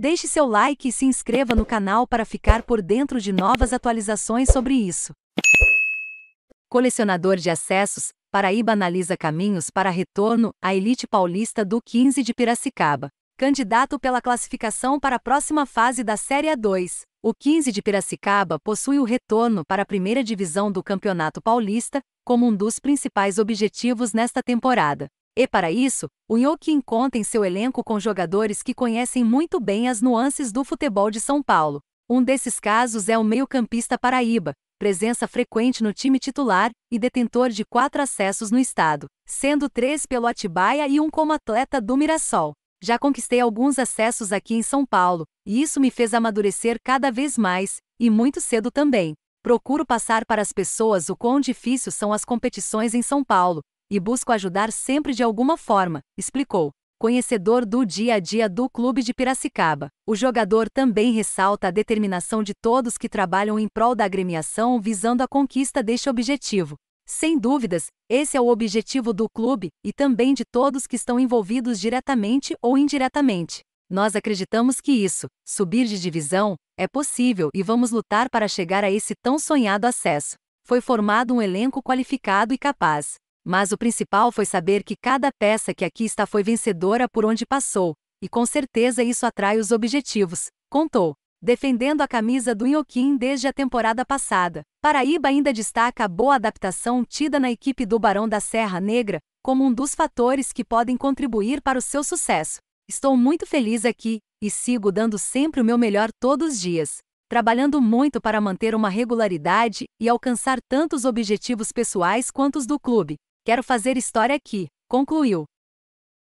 Deixe seu like e se inscreva no canal para ficar por dentro de novas atualizações sobre isso. Colecionador de acessos, Paraíba analisa caminhos para retorno à elite paulista do 15 de Piracicaba. Candidato pela classificação para a próxima fase da Série A2, o 15 de Piracicaba possui o retorno para a primeira divisão do Campeonato Paulista como um dos principais objetivos nesta temporada. E para isso, o Nhoque encontra em seu elenco com jogadores que conhecem muito bem as nuances do futebol de São Paulo. Um desses casos é o meio-campista Paraíba, presença frequente no time titular e detentor de quatro acessos no estado, sendo três pelo Atibaia e um como atleta do Mirassol. Já conquistei alguns acessos aqui em São Paulo, e isso me fez amadurecer cada vez mais, e muito cedo também. Procuro passar para as pessoas o quão difícil são as competições em São Paulo, e busco ajudar sempre de alguma forma, explicou. Conhecedor do dia a dia do clube de Piracicaba, o jogador também ressalta a determinação de todos que trabalham em prol da agremiação visando a conquista deste objetivo. Sem dúvidas, esse é o objetivo do clube e também de todos que estão envolvidos diretamente ou indiretamente. Nós acreditamos que isso, subir de divisão, é possível e vamos lutar para chegar a esse tão sonhado acesso. Foi formado um elenco qualificado e capaz. Mas o principal foi saber que cada peça que aqui está foi vencedora por onde passou, e com certeza isso atrai os objetivos, contou defendendo a camisa do Inhoquim desde a temporada passada. Paraíba ainda destaca a boa adaptação tida na equipe do Barão da Serra Negra como um dos fatores que podem contribuir para o seu sucesso. Estou muito feliz aqui e sigo dando sempre o meu melhor todos os dias, trabalhando muito para manter uma regularidade e alcançar tanto os objetivos pessoais quanto os do clube. Quero fazer história aqui, concluiu.